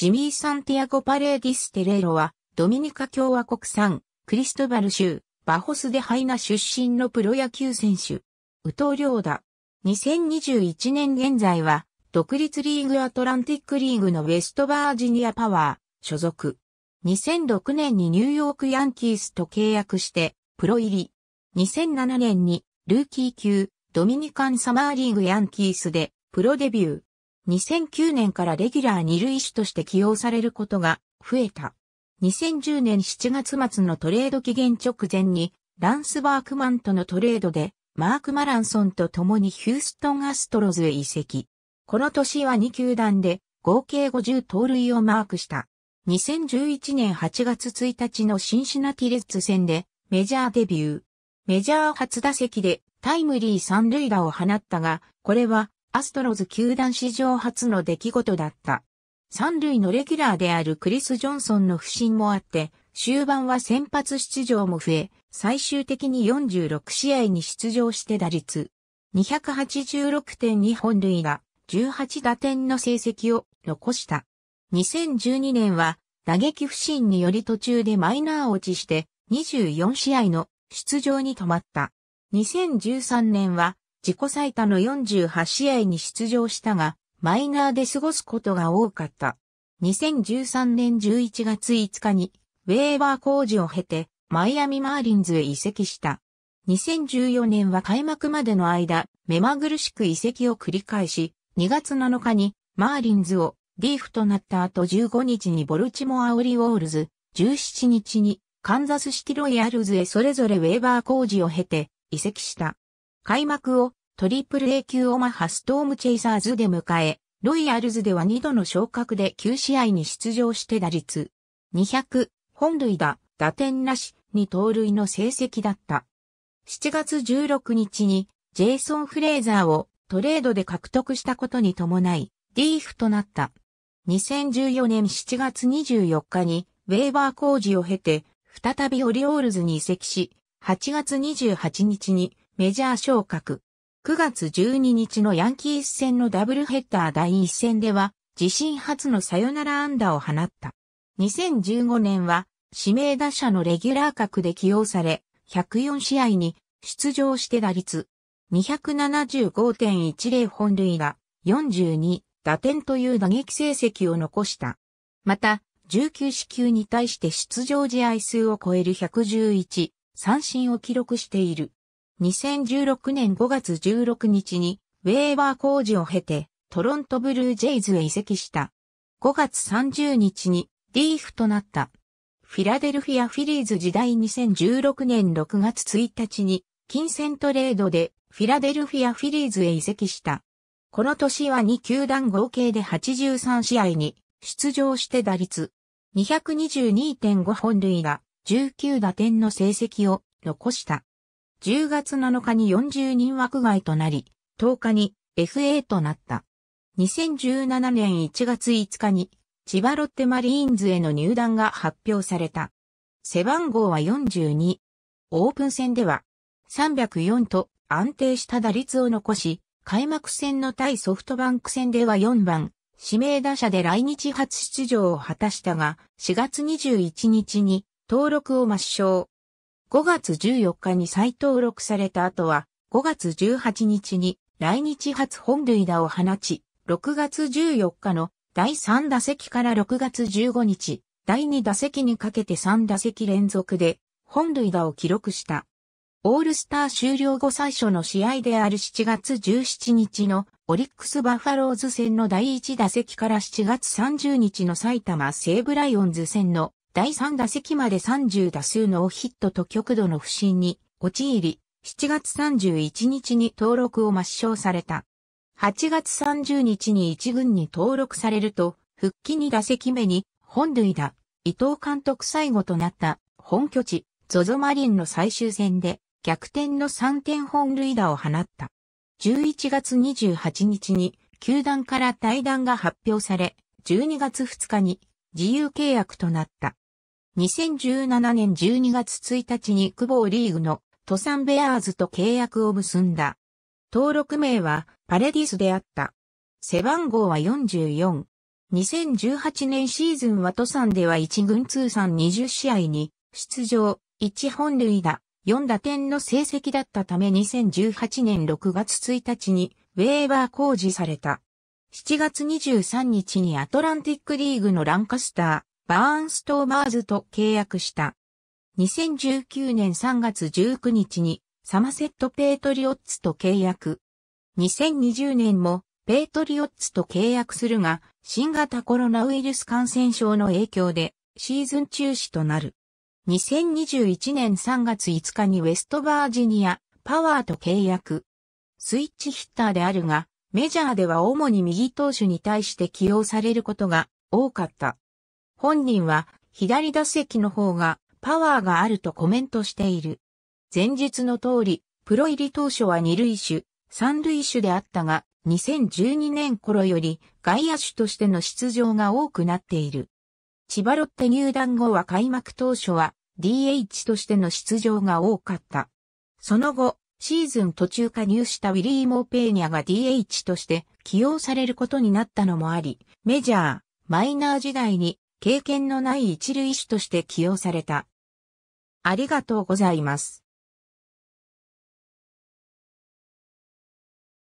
ジミー・サンティアゴ・パレーディス・テレーロは、ドミニカ共和国産、クリストバル州、バホス・デ・ハイナ出身のプロ野球選手。宇藤良だ。2021年現在は、独立リーグアトランティックリーグのウェストバージニアパワー、所属。2006年にニューヨークヤンキースと契約して、プロ入り。2007年に、ルーキー級、ドミニカンサマーリーグヤンキースで、プロデビュー。2009年からレギュラー二塁手として起用されることが増えた。2010年7月末のトレード期限直前に、ランス・バークマンとのトレードで、マーク・マランソンと共にヒューストン・アストロズへ移籍。この年は2球団で合計50盗塁をマークした。2011年8月1日のシンシナティレッツ戦でメジャーデビュー。メジャー初打席でタイムリー三塁打を放ったが、これはアストロズ球団史上初の出来事だった。三塁のレギュラーであるクリス・ジョンソンの不振もあって、終盤は先発出場も増え、最終的に46試合に出場して打率286.2本塁打18打点の成績を残した。2012年は打撃不振により途中でマイナー落ちして24試合の出場に止まった。2013年は自己最多の48試合に出場したが、マイナーで過ごすことが多かった。2013年11月5日に、ウェーバー工事を経て、マイアミマーリンズへ移籍した。2014年は開幕までの間、目まぐるしく移籍を繰り返し、2月7日にマーリンズをリーフとなった後15日にボルチモアオリオールズ、17日にカンザスシティロイヤルズへそれぞれウェーバー工事を経て移籍した。開幕をトリプル A 級オマハストームチェイサーズで迎え、ロイヤルズでは2度の昇格で9試合に出場して打率200、本塁打、打点なし、に盗塁の成績だった。7月16日にジェイソン・フレーザーをトレードで獲得したことに伴い、リーフとなった。2014年7月24日にウェーバー工事を経て、再びオリオールズに移籍し、8月28日にメジャー昇格。9月12日のヤンキース戦のダブルヘッダー第1戦では、自身初のサヨナラ安打を放った。2015年は、指名打者のレギュラー格で起用され、104試合に出場して打率275.10本塁打42打点という打撃成績を残した。また、19支球に対して出場試合数を超える111三振を記録している。2016年5月16日に、ウェーバー工事を経て、トロントブルージェイズへ移籍した。5月30日に、リーフとなった。フィラデルフィア・フィリーズ時代2016年6月1日に、金銭トレードでフィラデルフィア・フィリーズへ移籍した。この年は2球団合計で83試合に出場して打率222.5本塁打19打点の成績を残した。10月7日に40人枠外となり、10日に FA となった。2017年1月5日に千葉ロッテマリーンズへの入団が発表された。背番号は42。オープン戦では304と安定した打率を残し、開幕戦の対ソフトバンク戦では4番、指名打者で来日初出場を果たしたが、4月21日に登録を抹消。5月14日に再登録された後は、5月18日に来日初本塁打を放ち、6月14日の第3打席から6月15日、第2打席にかけて3打席連続で本塁打を記録した。オールスター終了後最初の試合である7月17日のオリックスバファローズ戦の第1打席から7月30日の埼玉西武ライオンズ戦の第3打席まで30打数ノーヒットと極度の不振に陥り、7月31日に登録を抹消された。8月30日に1軍に登録されると、復帰2打席目に本塁打、伊藤監督最後となった本拠地、ゾゾマリンの最終戦で逆転の3点本塁打を放った。11月28日に球団から対談が発表され、12月2日に自由契約となった。2017年12月1日に久保リーグのトサンベアーズと契約を結んだ。登録名はパレディスであった。背番号は44。2018年シーズンはトサンでは1軍通算20試合に出場、1本塁打、4打点の成績だったため2018年6月1日にウェーバー工事された。7月23日にアトランティックリーグのランカスター。バーンストーマーズと契約した。2019年3月19日にサマセット・ペイトリオッツと契約。2020年もペイトリオッツと契約するが、新型コロナウイルス感染症の影響でシーズン中止となる。2021年3月5日にウェストバージニア、パワーと契約。スイッチヒッターであるが、メジャーでは主に右投手に対して起用されることが多かった。本人は左打席の方がパワーがあるとコメントしている。前述の通り、プロ入り当初は二塁手、三塁手であったが、2012年頃より外野手としての出場が多くなっている。千葉ロッテ入団後は開幕当初は DH としての出場が多かった。その後、シーズン途中加入したウィリー・モーペーニャが DH として起用されることになったのもあり、メジャー、マイナー時代に経験のない一類種として起用された。ありがとうございます。